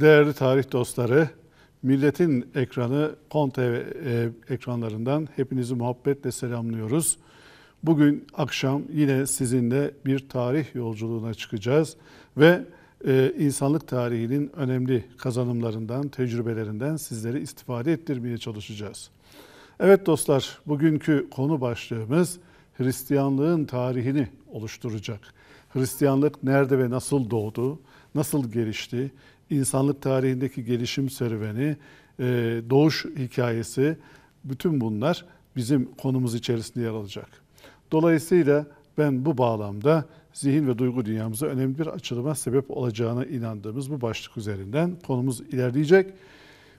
Değerli tarih dostları, Milletin Ekranı Kont e, ekranlarından hepinizi muhabbetle selamlıyoruz. Bugün akşam yine sizinle bir tarih yolculuğuna çıkacağız ve e, insanlık tarihinin önemli kazanımlarından, tecrübelerinden sizleri istifade ettirmeye çalışacağız. Evet dostlar, bugünkü konu başlığımız Hristiyanlığın tarihini oluşturacak. Hristiyanlık nerede ve nasıl doğdu, nasıl gelişti, insanlık tarihindeki gelişim serüveni, e, doğuş hikayesi, bütün bunlar bizim konumuz içerisinde yer alacak. Dolayısıyla ben bu bağlamda zihin ve duygu dünyamıza önemli bir açılıma sebep olacağına inandığımız bu başlık üzerinden konumuz ilerleyecek.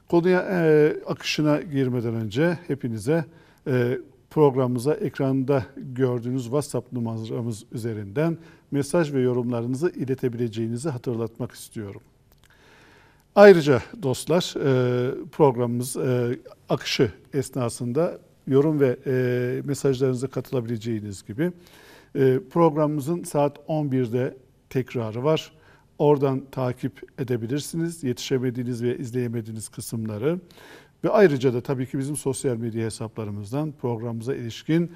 Konuya e, akışına girmeden önce hepinize e, programımıza ekranda gördüğünüz WhatsApp numaramız üzerinden mesaj ve yorumlarınızı iletebileceğinizi hatırlatmak istiyorum. Ayrıca dostlar e, programımız e, akışı esnasında yorum ve e, mesajlarınıza katılabileceğiniz gibi programımızın saat 11'de tekrarı var. Oradan takip edebilirsiniz yetişemediğiniz ve izleyemediğiniz kısımları. Ve ayrıca da tabii ki bizim sosyal medya hesaplarımızdan programımıza ilişkin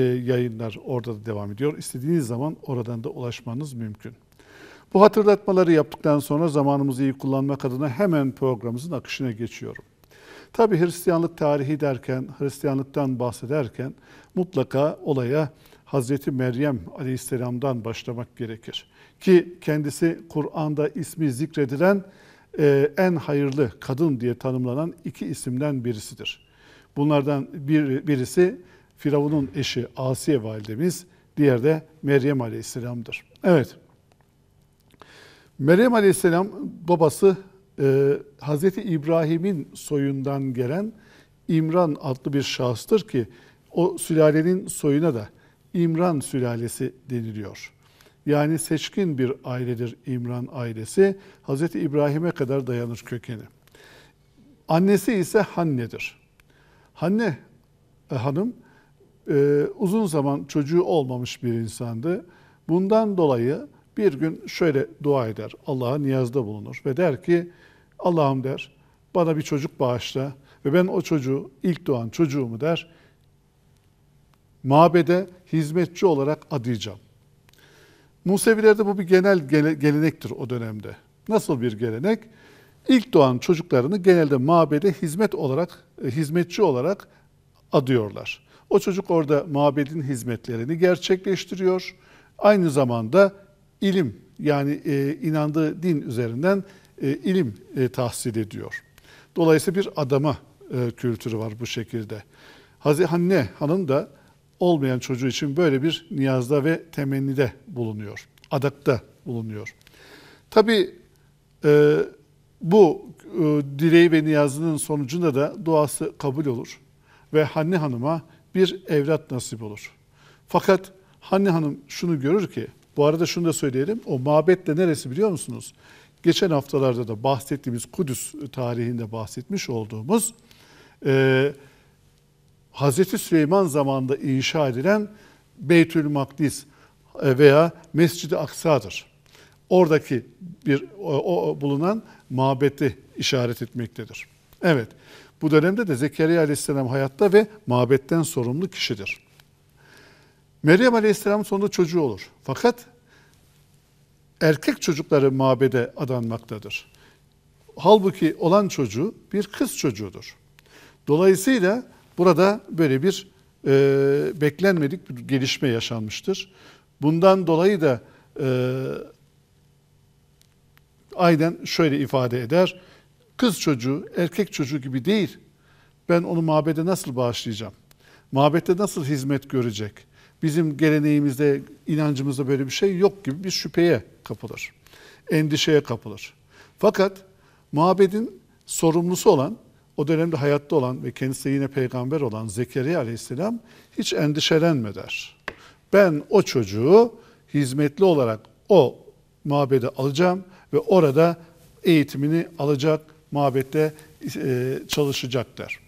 yayınlar orada da devam ediyor. İstediğiniz zaman oradan da ulaşmanız mümkün. Bu hatırlatmaları yaptıktan sonra zamanımızı iyi kullanmak adına hemen programımızın akışına geçiyorum. Tabi Hristiyanlık tarihi derken, Hristiyanlıktan bahsederken mutlaka olaya Hazreti Meryem Aleyhisselam'dan başlamak gerekir. Ki kendisi Kur'an'da ismi zikredilen e, en hayırlı kadın diye tanımlanan iki isimden birisidir. Bunlardan bir, birisi Firavun'un eşi Asiye validemiz, diğer de Meryem Aleyhisselam'dır. Evet, Meryem Aleyhisselam babası e, Hazreti İbrahim'in soyundan gelen İmran adlı bir şahıstır ki o sülalenin soyuna da İmran sülalesi deniliyor. Yani seçkin bir ailedir İmran ailesi. Hazreti İbrahim'e kadar dayanır kökeni. Annesi ise Hanne'dir. Hanne e, hanım e, uzun zaman çocuğu olmamış bir insandı. Bundan dolayı bir gün şöyle dua eder. Allah'a niyazda bulunur ve der ki Allah'ım der bana bir çocuk bağışla ve ben o çocuğu ilk doğan çocuğumu der mabede hizmetçi olarak adayacağım. Musevilerde bu bir genel gelenektir o dönemde. Nasıl bir gelenek? İlk doğan çocuklarını genelde mabede hizmet olarak, e, hizmetçi olarak adıyorlar. O çocuk orada mabedin hizmetlerini gerçekleştiriyor. Aynı zamanda ilim yani e, inandığı din üzerinden e, ilim e, tahsil ediyor. Dolayısıyla bir adama e, kültürü var bu şekilde. Hazreti Hanne Hanım da olmayan çocuğu için böyle bir niyazda ve temennide bulunuyor. Adakta bulunuyor. Tabi e, bu e, dileği ve niyazının sonucunda da duası kabul olur ve Hanne Hanım'a bir evlat nasip olur. Fakat Hanne Hanım şunu görür ki bu arada şunu da söyleyelim. O mabet neresi biliyor musunuz? Geçen haftalarda da bahsettiğimiz Kudüs tarihinde bahsetmiş olduğumuz e, Hazreti Süleyman zamanında inşa edilen Beytül Makdis e, veya Mescid-i Aksa'dır. Oradaki bir o, o, bulunan mabeti işaret etmektedir. Evet, bu dönemde de Zekeriya Aleyhisselam hayatta ve mabetten sorumlu kişidir. Meryem Aleyhisselam sonunda çocuğu olur. Fakat erkek çocukları mabede adanmaktadır. Halbuki olan çocuğu bir kız çocuğudur. Dolayısıyla burada böyle bir e, beklenmedik bir gelişme yaşanmıştır. Bundan dolayı da e, aynen şöyle ifade eder. Kız çocuğu erkek çocuğu gibi değil. Ben onu mabede nasıl bağışlayacağım? Mabette nasıl hizmet görecek? bizim geleneğimizde, inancımızda böyle bir şey yok gibi bir şüpheye kapılır. Endişeye kapılır. Fakat muhabbetin sorumlusu olan, o dönemde hayatta olan ve kendisi de yine peygamber olan Zekeriya aleyhisselam hiç endişelenme der. Ben o çocuğu hizmetli olarak o mabede alacağım ve orada eğitimini alacak, mabette e, çalışacak der.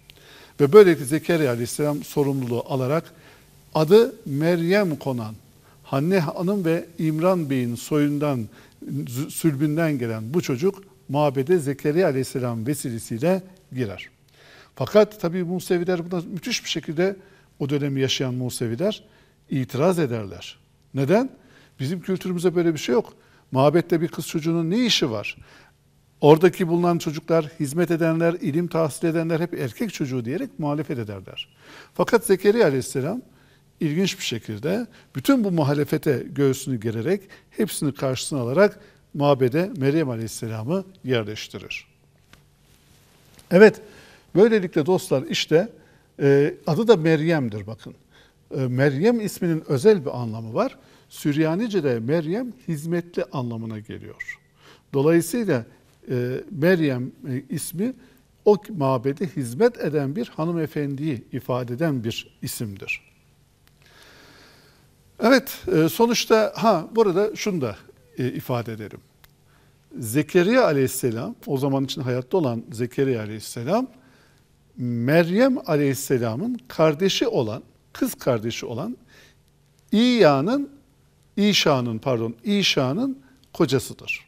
Ve böylelikle Zekeriya aleyhisselam sorumluluğu alarak Adı Meryem konan Hanne Hanım ve İmran Bey'in soyundan, sülbünden gelen bu çocuk mabede Zekeriya Aleyhisselam vesilesiyle girer. Fakat tabii Museviler buna müthiş bir şekilde o dönemi yaşayan Museviler itiraz ederler. Neden? Bizim kültürümüzde böyle bir şey yok. Mabette bir kız çocuğunun ne işi var? Oradaki bulunan çocuklar, hizmet edenler, ilim tahsil edenler hep erkek çocuğu diyerek muhalefet ederler. Fakat Zekeriya Aleyhisselam ilginç bir şekilde bütün bu muhalefete göğsünü gererek hepsini karşısına alarak mabede Meryem Aleyhisselam'ı yerleştirir. Evet, böylelikle dostlar işte e, adı da Meryem'dir bakın. E, Meryem isminin özel bir anlamı var. Süryanice'de Meryem hizmetli anlamına geliyor. Dolayısıyla e, Meryem ismi o mabede hizmet eden bir hanımefendiyi ifade eden bir isimdir. Evet, e, sonuçta ha burada şunu da e, ifade ederim. Zekeriya aleyhisselam, o zaman için hayatta olan Zekeriya aleyhisselam, Meryem aleyhisselamın kardeşi olan, kız kardeşi olan İya'nın, İşa'nın pardon, İşa'nın kocasıdır.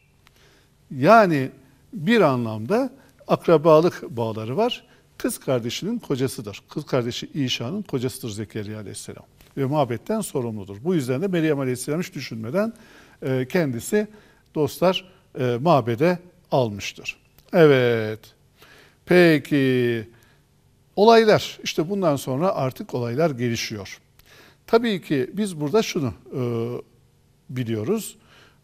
Yani bir anlamda akrabalık bağları var. Kız kardeşinin kocasıdır. Kız kardeşi İşa'nın kocasıdır Zekeriya aleyhisselam ve muhabbetten sorumludur. Bu yüzden de Meryem Aleyhisselam hiç düşünmeden e, kendisi dostlar e, mabede almıştır. Evet. Peki olaylar işte bundan sonra artık olaylar gelişiyor. Tabii ki biz burada şunu e, biliyoruz.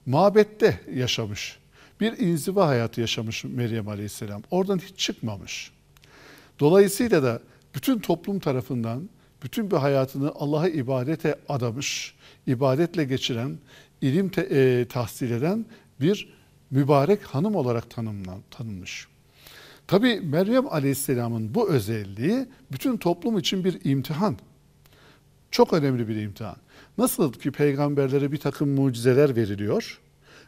Mabette yaşamış. Bir inziva hayatı yaşamış Meryem Aleyhisselam. Oradan hiç çıkmamış. Dolayısıyla da bütün toplum tarafından bütün bir hayatını Allah'a ibadete adamış, ibadetle geçiren, ilim te, e, tahsil eden bir mübarek hanım olarak tanımlan, tanınmış. Tabi Meryem Aleyhisselam'ın bu özelliği bütün toplum için bir imtihan. Çok önemli bir imtihan. Nasıl ki peygamberlere bir takım mucizeler veriliyor,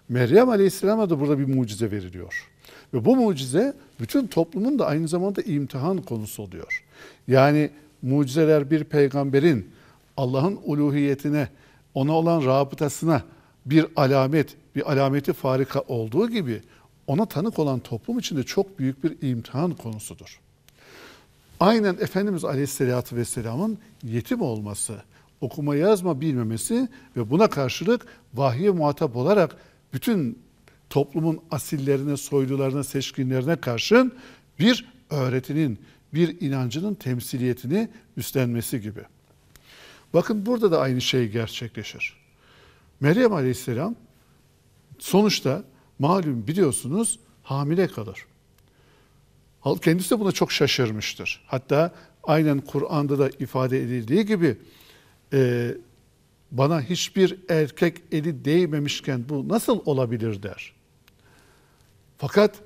Meryem Aleyhisselam'a da burada bir mucize veriliyor. Ve bu mucize bütün toplumun da aynı zamanda imtihan konusu oluyor. Yani mucizeler bir peygamberin Allah'ın uluhiyetine, ona olan rabıtasına bir alamet, bir alameti farika olduğu gibi ona tanık olan toplum içinde çok büyük bir imtihan konusudur. Aynen Efendimiz Aleyhisselatü Vesselam'ın yetim olması, okuma yazma bilmemesi ve buna karşılık vahye muhatap olarak bütün toplumun asillerine, soylularına, seçkinlerine karşın bir öğretinin, bir inancının temsiliyetini üstlenmesi gibi. Bakın burada da aynı şey gerçekleşir. Meryem Aleyhisselam sonuçta malum biliyorsunuz hamile kalır. Kendisi de buna çok şaşırmıştır. Hatta aynen Kur'an'da da ifade edildiği gibi e, bana hiçbir erkek eli değmemişken bu nasıl olabilir der. Fakat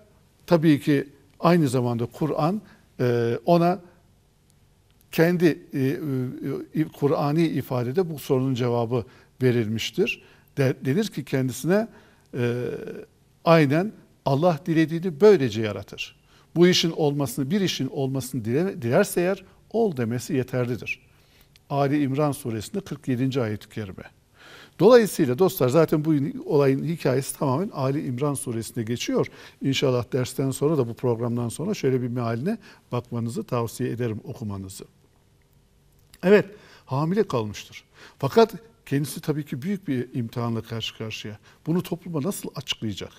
tabii ki aynı zamanda Kur'an ee, ona kendi e, e, Kur'ani ifadede bu sorunun cevabı verilmiştir. Denir ki kendisine e, aynen Allah dilediğini böylece yaratır. Bu işin olmasını, bir işin olmasını dilerse eğer ol demesi yeterlidir. Ali İmran suresinde 47. ayet-i kerime. Dolayısıyla dostlar zaten bu olayın hikayesi tamamen Ali İmran suresinde geçiyor. İnşallah dersten sonra da bu programdan sonra şöyle bir mealine bakmanızı tavsiye ederim okumanızı. Evet hamile kalmıştır. Fakat kendisi tabii ki büyük bir imtihanla karşı karşıya. Bunu topluma nasıl açıklayacak?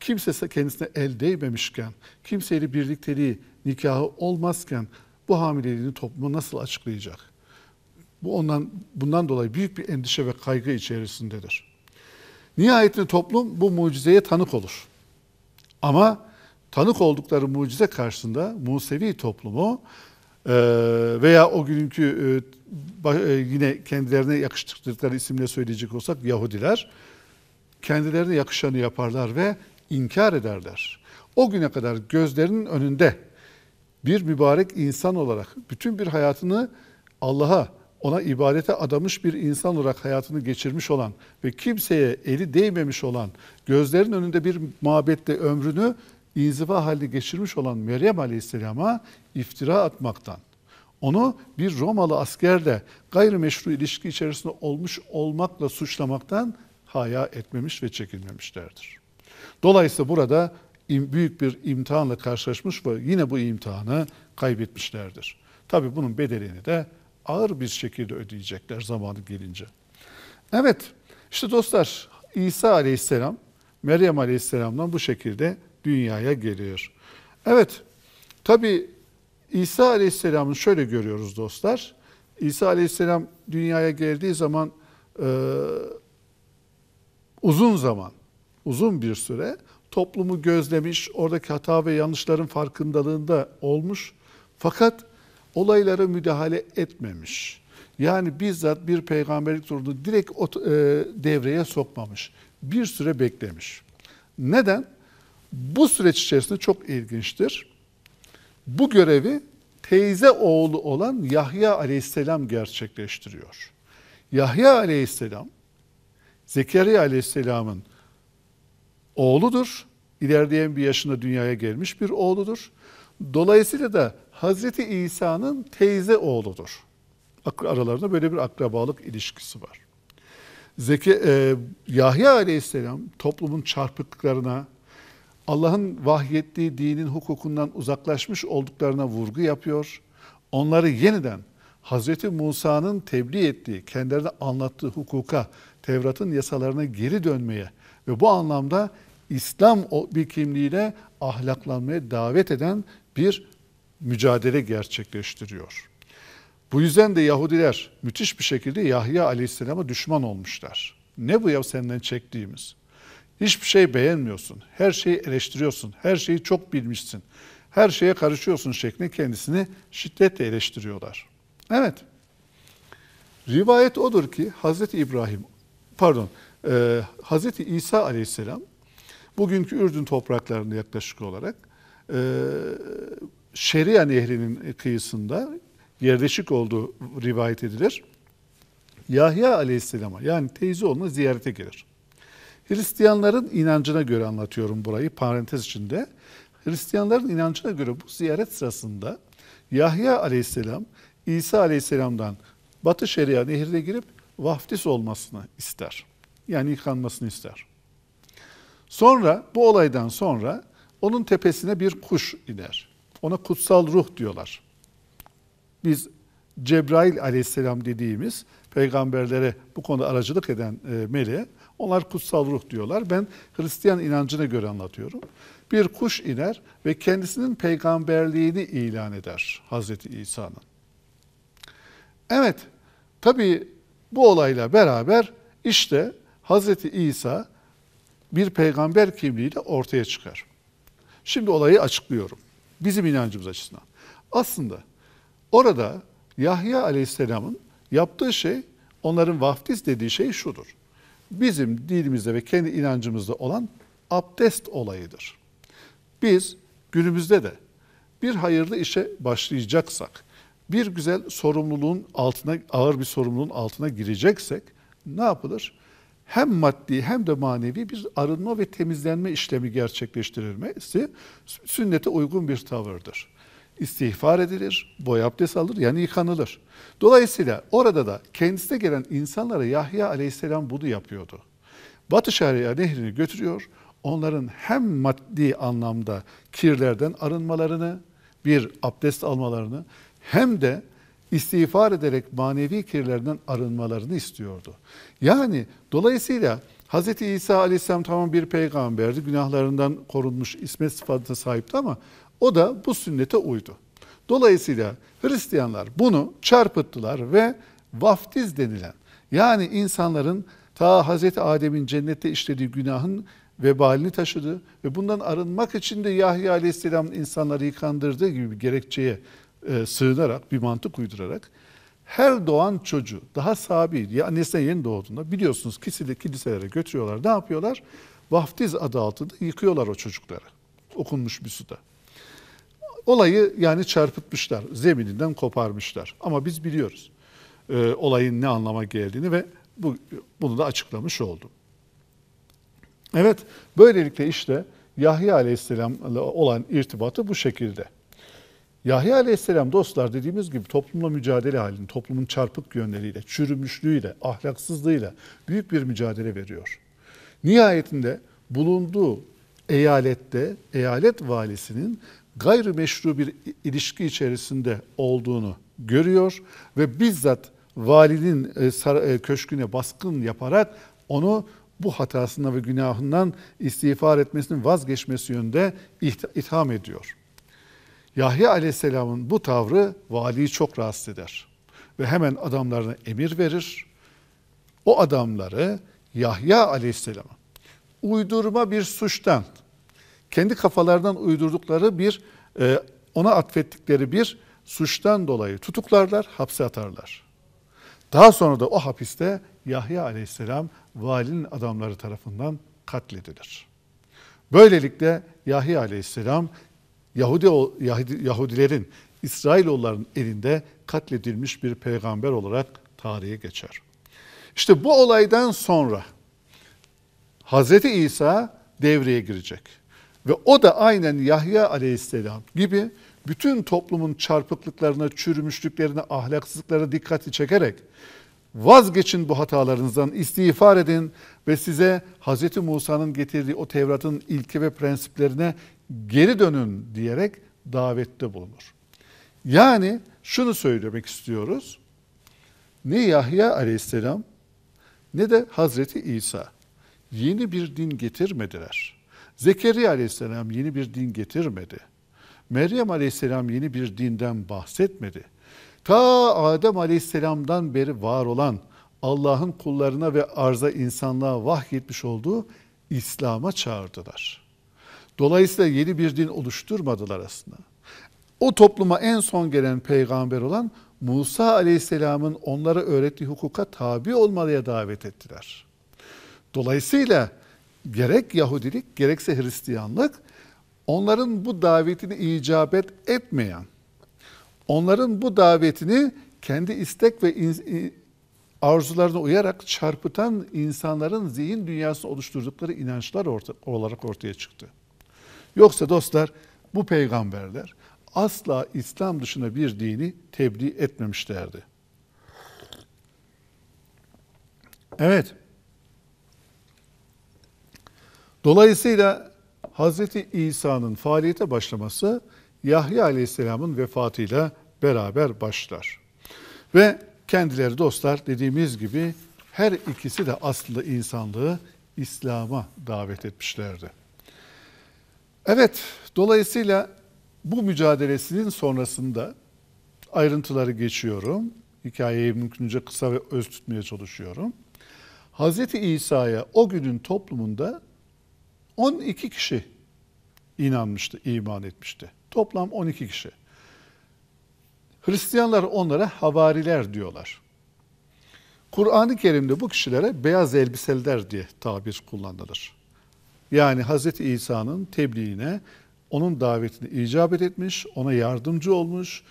Kimse kendisine el değmemişken, kimseyle birlikteliği, nikahı olmazken bu hamileliğini topluma nasıl açıklayacak? Bu ondan bundan dolayı büyük bir endişe ve kaygı içerisindedir. Nihayetinde toplum bu mucizeye tanık olur. Ama tanık oldukları mucize karşısında Musevi toplumu e, veya o günkü e, e, yine kendilerine yakıştırdıkları isimle söyleyecek olsak Yahudiler kendilerine yakışanı yaparlar ve inkar ederler. O güne kadar gözlerinin önünde bir mübarek insan olarak bütün bir hayatını Allah'a, ona ibadete adamış bir insan olarak hayatını geçirmiş olan ve kimseye eli değmemiş olan, gözlerin önünde bir mabette ömrünü inziva halde geçirmiş olan Meryem Aleyhisselam'a iftira atmaktan, onu bir Romalı askerle gayrimeşru ilişki içerisinde olmuş olmakla suçlamaktan haya etmemiş ve çekinmemişlerdir. Dolayısıyla burada büyük bir imtihanla karşılaşmış ve yine bu imtihanı kaybetmişlerdir. Tabi bunun bedelini de ağır bir şekilde ödeyecekler zamanı gelince. Evet işte dostlar İsa aleyhisselam Meryem aleyhisselamdan bu şekilde dünyaya geliyor. Evet tabi İsa aleyhisselamı şöyle görüyoruz dostlar. İsa aleyhisselam dünyaya geldiği zaman e, uzun zaman, uzun bir süre toplumu gözlemiş, oradaki hata ve yanlışların farkındalığında olmuş. Fakat olaylara müdahale etmemiş. Yani bizzat bir peygamberlik durumunu direkt o, e, devreye sokmamış. Bir süre beklemiş. Neden? Bu süreç içerisinde çok ilginçtir. Bu görevi teyze oğlu olan Yahya aleyhisselam gerçekleştiriyor. Yahya aleyhisselam, Zekeriya aleyhisselamın oğludur. İlerleyen bir yaşında dünyaya gelmiş bir oğludur. Dolayısıyla da Hazreti İsa'nın teyze oğludur. Aralarında böyle bir akrabalık ilişkisi var. Zeki e, Yahya Aleyhisselam toplumun çarpıklıklarına, Allah'ın vahyettiği dinin hukukundan uzaklaşmış olduklarına vurgu yapıyor. Onları yeniden Hazreti Musa'nın tebliğ ettiği, kendilerine anlattığı hukuka, Tevrat'ın yasalarına geri dönmeye ve bu anlamda İslam bir kimliğiyle ahlaklanmaya davet eden bir mücadele gerçekleştiriyor. Bu yüzden de Yahudiler müthiş bir şekilde Yahya Aleyhisselam'a düşman olmuşlar. Ne bu ya senden çektiğimiz? Hiçbir şey beğenmiyorsun, her şeyi eleştiriyorsun, her şeyi çok bilmişsin, her şeye karışıyorsun şeklinde kendisini şiddetle eleştiriyorlar. Evet, rivayet odur ki Hazreti İbrahim, pardon, e, Hazreti İsa Aleyhisselam bugünkü Ürdün topraklarında yaklaşık olarak e, Şeria Nehri'nin kıyısında yerleşik olduğu rivayet edilir. Yahya Aleyhisselam'a yani teyze onu ziyarete gelir. Hristiyanların inancına göre anlatıyorum burayı parantez içinde. Hristiyanların inancına göre bu ziyaret sırasında Yahya Aleyhisselam İsa Aleyhisselam'dan Batı Şeria nehrine girip vaftiz olmasını ister. Yani yıkanmasını ister. Sonra bu olaydan sonra onun tepesine bir kuş iner. Ona kutsal ruh diyorlar. Biz Cebrail aleyhisselam dediğimiz peygamberlere bu konuda aracılık eden e, meleğe onlar kutsal ruh diyorlar. Ben Hristiyan inancına göre anlatıyorum. Bir kuş iner ve kendisinin peygamberliğini ilan eder Hazreti İsa'nın. Evet, tabii bu olayla beraber işte Hazreti İsa bir peygamber kimliğiyle ortaya çıkar. Şimdi olayı açıklıyorum. Bizim inancımız açısından. Aslında orada Yahya Aleyhisselam'ın yaptığı şey, onların vaftiz dediği şey şudur. Bizim dinimizde ve kendi inancımızda olan abdest olayıdır. Biz günümüzde de bir hayırlı işe başlayacaksak, bir güzel sorumluluğun altına, ağır bir sorumluluğun altına gireceksek ne yapılır? hem maddi hem de manevi bir arınma ve temizlenme işlemi gerçekleştirilmesi sünnete uygun bir tavırdır. İstihfar edilir, boy abdest alır yani yıkanılır. Dolayısıyla orada da kendisine gelen insanlara Yahya aleyhisselam bunu yapıyordu. Batı Şeria nehrini götürüyor, onların hem maddi anlamda kirlerden arınmalarını, bir abdest almalarını hem de istiğfar ederek manevi kirlerden arınmalarını istiyordu. Yani dolayısıyla Hz. İsa Aleyhisselam tamam bir peygamberdi. Günahlarından korunmuş isme sıfatına sahipti ama o da bu sünnete uydu. Dolayısıyla Hristiyanlar bunu çarpıttılar ve vaftiz denilen yani insanların ta Hz. Adem'in cennette işlediği günahın vebalini taşıdı ve bundan arınmak için de Yahya Aleyhisselam insanları yıkandırdığı gibi bir gerekçeye e, sığınarak, bir mantık uydurarak her doğan çocuğu daha sabi, ya annesine yeni doğduğunda biliyorsunuz kisili kiliselere götürüyorlar. Ne yapıyorlar? Vaftiz adı altında yıkıyorlar o çocukları. Okunmuş bir suda. Olayı yani çarpıtmışlar, zemininden koparmışlar. Ama biz biliyoruz e, olayın ne anlama geldiğini ve bu, bunu da açıklamış oldum. Evet, böylelikle işte Yahya Aleyhisselam'la olan irtibatı bu şekilde. Yahya Aleyhisselam dostlar dediğimiz gibi toplumla mücadele halini, toplumun çarpık yönleriyle, çürümüşlüğüyle, ahlaksızlığıyla büyük bir mücadele veriyor. Nihayetinde bulunduğu eyalette eyalet valisinin gayrimeşru bir ilişki içerisinde olduğunu görüyor ve bizzat valinin e, e, köşküne baskın yaparak onu bu hatasından ve günahından istiğfar etmesinin vazgeçmesi yönünde itham ediyor.'' Yahya aleyhisselamın bu tavrı valiyi çok rahatsız eder. Ve hemen adamlarına emir verir. O adamları Yahya aleyhisselama uydurma bir suçtan, kendi kafalarından uydurdukları bir, e, ona atfettikleri bir suçtan dolayı tutuklarlar, hapse atarlar. Daha sonra da o hapiste Yahya aleyhisselam valinin adamları tarafından katledilir. Böylelikle Yahya aleyhisselam Yahudi, Yahudi Yahudilerin İsrailoğulların elinde katledilmiş bir peygamber olarak tarihe geçer. İşte bu olaydan sonra Hazreti İsa devreye girecek. Ve o da aynen Yahya aleyhisselam gibi bütün toplumun çarpıklıklarına, çürümüşlüklerine, ahlaksızlıklara dikkati çekerek Vazgeçin bu hatalarınızdan, istiğfar edin ve size Hz. Musa'nın getirdiği o Tevrat'ın ilke ve prensiplerine geri dönün diyerek davette bulunur. Yani şunu söylemek istiyoruz. Ne Yahya aleyhisselam ne de Hazreti İsa yeni bir din getirmediler. Zekeriya aleyhisselam yeni bir din getirmedi. Meryem aleyhisselam yeni bir dinden bahsetmedi. Ta Adem Aleyhisselam'dan beri var olan Allah'ın kullarına ve arza insanlığa vahyetmiş olduğu İslam'a çağırdılar. Dolayısıyla yeni bir din oluşturmadılar aslında. O topluma en son gelen peygamber olan Musa Aleyhisselam'ın onlara öğrettiği hukuka tabi olmalıya davet ettiler. Dolayısıyla gerek Yahudilik gerekse Hristiyanlık onların bu davetini icabet etmeyen Onların bu davetini kendi istek ve arzularına uyarak çarpıtan insanların zihin dünyasını oluşturdukları inançlar orta, olarak ortaya çıktı. Yoksa dostlar bu peygamberler asla İslam dışına bir dini tebliğ etmemişlerdi. Evet. Dolayısıyla Hz. İsa'nın faaliyete başlaması Yahya Aleyhisselam'ın vefatıyla beraber başlar. Ve kendileri dostlar dediğimiz gibi her ikisi de aslında insanlığı İslam'a davet etmişlerdi. Evet, dolayısıyla bu mücadelesinin sonrasında ayrıntıları geçiyorum. Hikayeyi mümkünce kısa ve öz tutmaya çalışıyorum. Hz. İsa'ya o günün toplumunda 12 kişi inanmıştı, iman etmişti. Toplam 12 kişi. Hristiyanlar onlara havariler diyorlar. Kur'an-ı Kerim'de bu kişilere beyaz elbiseler diye tabir kullanılır. Yani Hz. İsa'nın tebliğine, onun davetini icabet etmiş, ona yardımcı olmuş,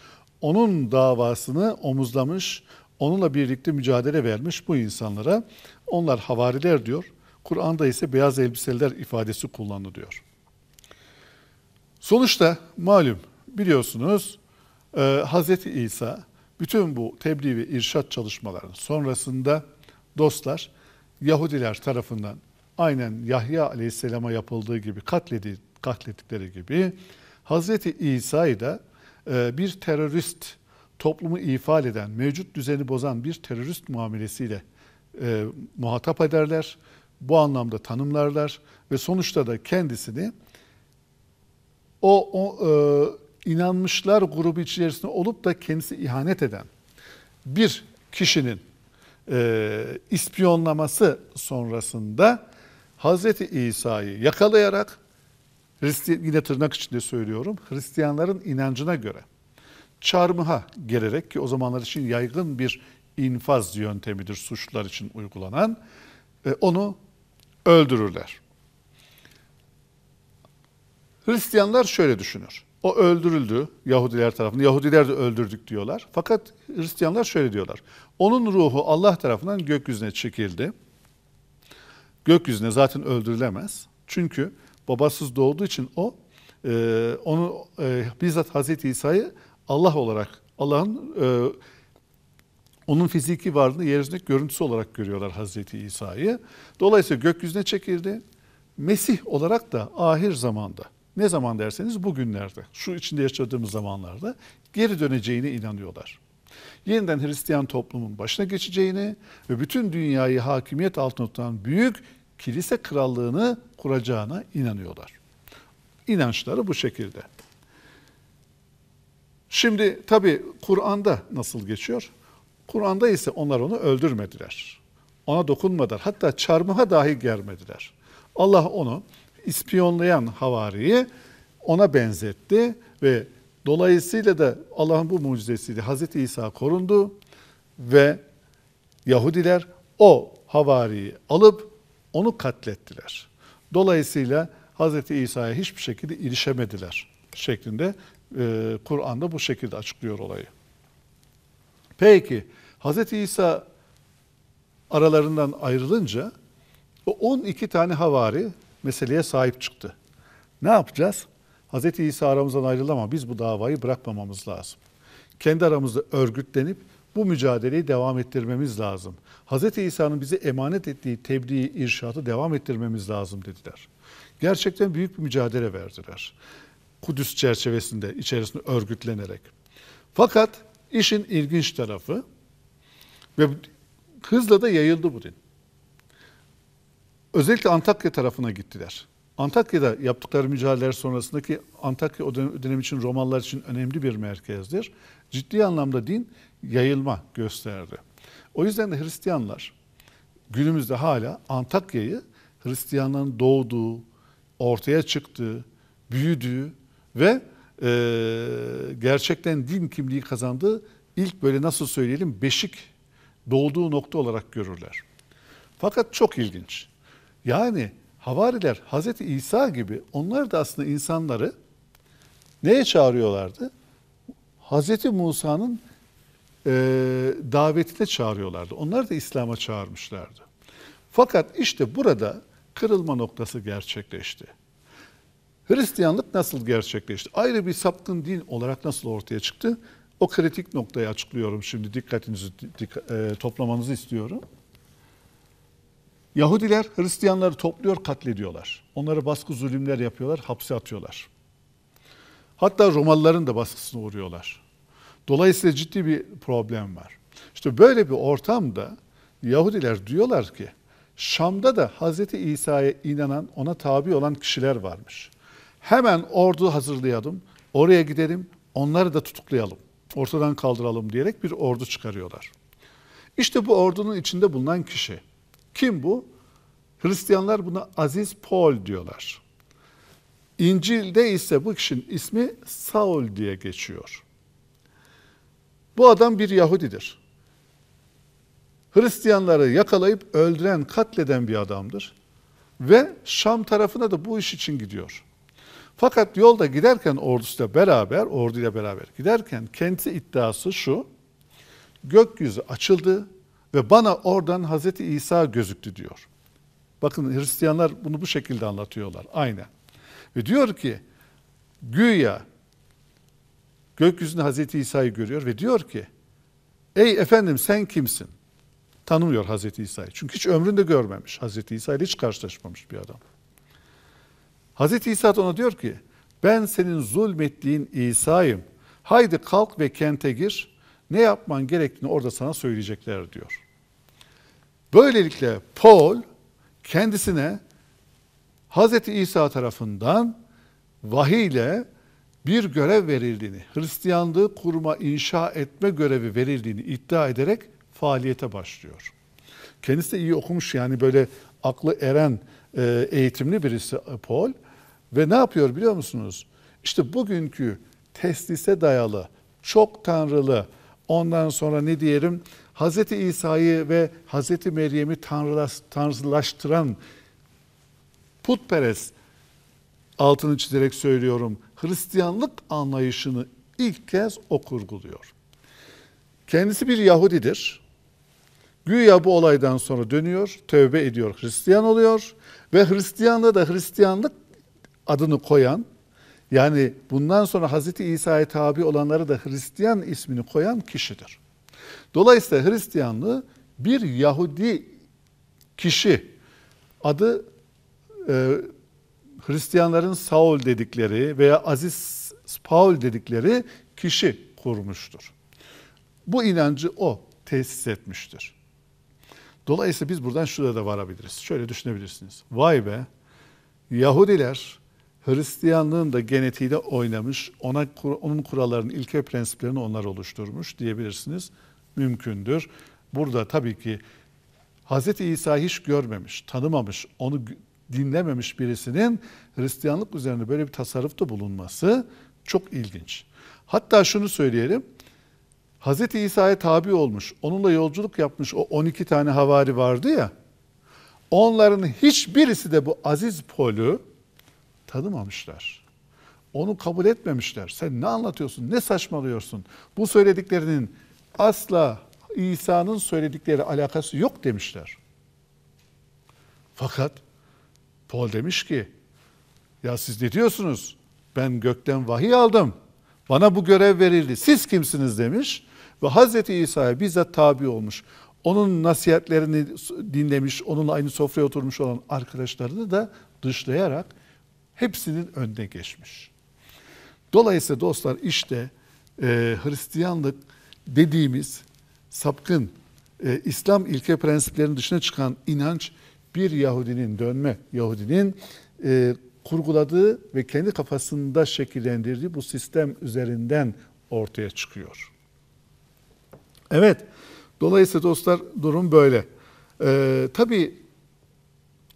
onun davasını omuzlamış, onunla birlikte mücadele vermiş bu insanlara onlar havariler diyor. Kur'an'da ise beyaz elbiseler ifadesi kullanılıyor. Sonuçta malum biliyorsunuz e, Hz. İsa bütün bu tebliğ ve irşat çalışmalarının sonrasında dostlar Yahudiler tarafından aynen Yahya Aleyhisselam'a yapıldığı gibi katledi, katlettikleri gibi Hz. İsa'yı da e, bir terörist toplumu ifade eden, mevcut düzeni bozan bir terörist muamelesiyle e, muhatap ederler. Bu anlamda tanımlarlar ve sonuçta da kendisini o, o e, inanmışlar grubu içerisinde olup da kendisi ihanet eden bir kişinin e, ispiyonlaması sonrasında Hazreti İsa'yı yakalayarak Hristiyan, yine tırnak içinde söylüyorum Hristiyanların inancına göre çarmıha gelerek ki o zamanlar için yaygın bir infaz yöntemidir suçlular için uygulanan e, onu öldürürler. Hristiyanlar şöyle düşünür. O öldürüldü Yahudiler tarafından. Yahudiler de öldürdük diyorlar. Fakat Hristiyanlar şöyle diyorlar. Onun ruhu Allah tarafından gökyüzüne çekildi. Gökyüzüne zaten öldürülemez. Çünkü babasız doğduğu için o e, onu e, bizzat Hazreti İsa'yı Allah olarak Allah'ın e, onun fiziki varlığını yeryüzündeki görüntüsü olarak görüyorlar Hazreti İsa'yı. Dolayısıyla gökyüzüne çekildi. Mesih olarak da ahir zamanda ne zaman derseniz bugünlerde, şu içinde yaşadığımız zamanlarda geri döneceğine inanıyorlar. Yeniden Hristiyan toplumun başına geçeceğini ve bütün dünyayı hakimiyet altına tutan büyük kilise krallığını kuracağına inanıyorlar. İnançları bu şekilde. Şimdi tabi Kur'an'da nasıl geçiyor? Kur'an'da ise onlar onu öldürmediler. Ona dokunmadılar. Hatta çarmıha dahi germediler. Allah onu ispiyonlayan havariyi ona benzetti ve dolayısıyla da Allah'ın bu mucizesiyle Hazreti İsa korundu ve Yahudiler o havariyi alıp onu katlettiler. Dolayısıyla Hazreti İsa'ya hiçbir şekilde ilişemediler şeklinde e, Kur'an'da bu şekilde açıklıyor olayı. Peki Hazreti İsa aralarından ayrılınca o 12 tane havari meseleye sahip çıktı. Ne yapacağız? Hz. İsa aramızdan ayrıldı ama biz bu davayı bırakmamamız lazım. Kendi aramızda örgütlenip bu mücadeleyi devam ettirmemiz lazım. Hz. İsa'nın bize emanet ettiği tebliğ irşatı devam ettirmemiz lazım dediler. Gerçekten büyük bir mücadele verdiler. Kudüs çerçevesinde, içerisinde örgütlenerek. Fakat işin ilginç tarafı ve hızla da yayıldı bu din. Özellikle Antakya tarafına gittiler. Antakya'da yaptıkları mücadeleler sonrasındaki Antakya o dönem için Romalılar için önemli bir merkezdir. Ciddi anlamda din yayılma gösterdi. O yüzden de Hristiyanlar günümüzde hala Antakya'yı Hristiyanların doğduğu, ortaya çıktığı, büyüdüğü ve e, gerçekten din kimliği kazandığı ilk böyle nasıl söyleyelim beşik doğduğu nokta olarak görürler. Fakat çok ilginç. Yani havariler Hazreti İsa gibi onlar da aslında insanları neye çağırıyorlardı? Hazreti Musa'nın e, davetine çağırıyorlardı. Onlar da İslam'a çağırmışlardı. Fakat işte burada kırılma noktası gerçekleşti. Hristiyanlık nasıl gerçekleşti? Ayrı bir sapkın din olarak nasıl ortaya çıktı? O kritik noktayı açıklıyorum şimdi dikkatinizi dikkat, e, toplamanızı istiyorum. Yahudiler Hristiyanları topluyor, katlediyorlar. Onlara baskı zulümler yapıyorlar, hapse atıyorlar. Hatta Romalıların da baskısına uğruyorlar. Dolayısıyla ciddi bir problem var. İşte böyle bir ortamda Yahudiler diyorlar ki Şam'da da Hz. İsa'ya inanan, ona tabi olan kişiler varmış. Hemen ordu hazırlayalım, oraya gidelim, onları da tutuklayalım, ortadan kaldıralım diyerek bir ordu çıkarıyorlar. İşte bu ordunun içinde bulunan kişi kim bu? Hristiyanlar buna Aziz Paul diyorlar. İncil'de ise bu kişinin ismi Saul diye geçiyor. Bu adam bir Yahudidir. Hristiyanları yakalayıp öldüren, katleden bir adamdır. Ve Şam tarafına da bu iş için gidiyor. Fakat yolda giderken ordusuyla beraber, orduyla beraber giderken kendi iddiası şu. Gökyüzü açıldı, ve bana oradan Hazreti İsa gözüktü diyor. Bakın Hristiyanlar bunu bu şekilde anlatıyorlar. Aynen. Ve diyor ki güya gökyüzünde Hazreti İsa'yı görüyor ve diyor ki ey efendim sen kimsin? Tanımıyor Hazreti İsa'yı. Çünkü hiç ömründe görmemiş. Hazreti İsa ile hiç karşılaşmamış bir adam. Hazreti İsa ona diyor ki ben senin zulmettiğin İsa'yım. Haydi kalk ve kente gir ne yapman gerektiğini orada sana söyleyecekler diyor. Böylelikle Paul kendisine Hz. İsa tarafından vahiyle bir görev verildiğini, Hristiyanlığı kurma, inşa etme görevi verildiğini iddia ederek faaliyete başlıyor. Kendisi de iyi okumuş yani böyle aklı eren e, eğitimli birisi e, Paul ve ne yapıyor biliyor musunuz? İşte bugünkü teslise dayalı, çok tanrılı, Ondan sonra ne diyelim? Hz. İsa'yı ve Hz. Meryem'i tanrılaştıran putperest altını çizerek söylüyorum. Hristiyanlık anlayışını ilk kez o kurguluyor. Kendisi bir Yahudidir. Güya bu olaydan sonra dönüyor, tövbe ediyor, Hristiyan oluyor ve Hristiyanlığa da Hristiyanlık adını koyan yani bundan sonra Hazreti İsa'ya tabi olanları da Hristiyan ismini koyan kişidir. Dolayısıyla Hristiyanlığı bir Yahudi kişi adı e, Hristiyanların Saul dedikleri veya Aziz Paul dedikleri kişi kurmuştur. Bu inancı o tesis etmiştir. Dolayısıyla biz buradan şurada da varabiliriz. Şöyle düşünebilirsiniz. Vay be Yahudiler Hristiyanlığın da genetiğiyle oynamış, ona onun kurallarının ilke prensiplerini onlar oluşturmuş diyebilirsiniz. Mümkündür. Burada tabii ki Hz. İsa hiç görmemiş, tanımamış, onu dinlememiş birisinin Hristiyanlık üzerine böyle bir tasarrufta bulunması çok ilginç. Hatta şunu söyleyelim. Hz. İsa'ya tabi olmuş, onunla yolculuk yapmış o 12 tane havari vardı ya. Onların hiçbirisi de bu aziz polü, tanımamışlar. Onu kabul etmemişler. Sen ne anlatıyorsun? Ne saçmalıyorsun? Bu söylediklerinin asla İsa'nın söyledikleri alakası yok demişler. Fakat Paul demiş ki ya siz ne diyorsunuz? Ben gökten vahiy aldım. Bana bu görev verildi. Siz kimsiniz demiş ve Hazreti İsa'ya bizzat tabi olmuş. Onun nasihatlerini dinlemiş, onunla aynı sofraya oturmuş olan arkadaşlarını da dışlayarak Hepsinin önüne geçmiş. Dolayısıyla dostlar işte e, Hristiyanlık dediğimiz sapkın e, İslam ilke prensiplerinin dışına çıkan inanç bir Yahudinin dönme Yahudinin e, kurguladığı ve kendi kafasında şekillendirdiği bu sistem üzerinden ortaya çıkıyor. Evet, dolayısıyla dostlar durum böyle. Ee, tabii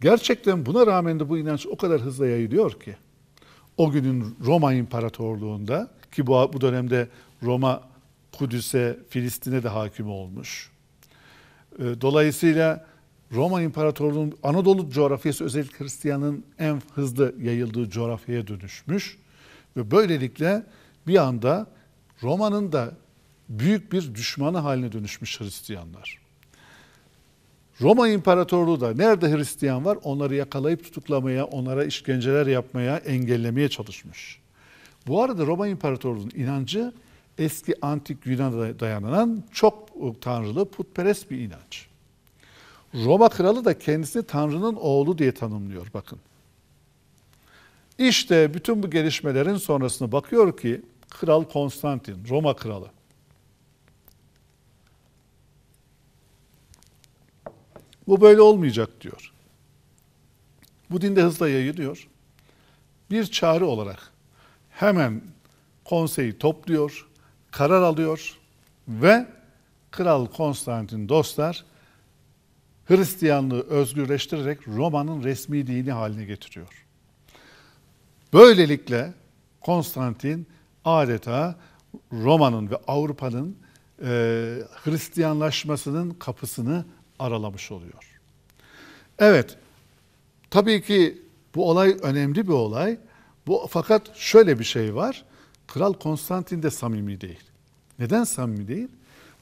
Gerçekten buna rağmen de bu inanç o kadar hızla yayılıyor ki. O günün Roma İmparatorluğu'nda ki bu, bu dönemde Roma Kudüs'e, Filistin'e de hakim olmuş. Ee, dolayısıyla Roma İmparatorluğu'nun Anadolu coğrafyası özellikle Hristiyan'ın en hızlı yayıldığı coğrafyaya dönüşmüş. Ve böylelikle bir anda Roma'nın da büyük bir düşmanı haline dönüşmüş Hristiyanlar. Roma İmparatorluğu da nerede Hristiyan var onları yakalayıp tutuklamaya, onlara işkenceler yapmaya, engellemeye çalışmış. Bu arada Roma İmparatorluğu'nun inancı eski antik Yunan'a dayanan çok e, tanrılı putperest bir inanç. Roma kralı da kendisini Tanrı'nın oğlu diye tanımlıyor bakın. İşte bütün bu gelişmelerin sonrasına bakıyor ki Kral Konstantin, Roma kralı Bu böyle olmayacak diyor. Bu dinde hızla yayılıyor. Bir çare olarak hemen konseyi topluyor, karar alıyor ve Kral Konstantin Dostlar Hristiyanlığı özgürleştirerek Roma'nın resmi dini haline getiriyor. Böylelikle Konstantin adeta Roma'nın ve Avrupa'nın e, Hristiyanlaşmasının kapısını aralamış oluyor. Evet, tabii ki bu olay önemli bir olay. Bu fakat şöyle bir şey var. Kral Konstantin de samimi değil. Neden samimi değil?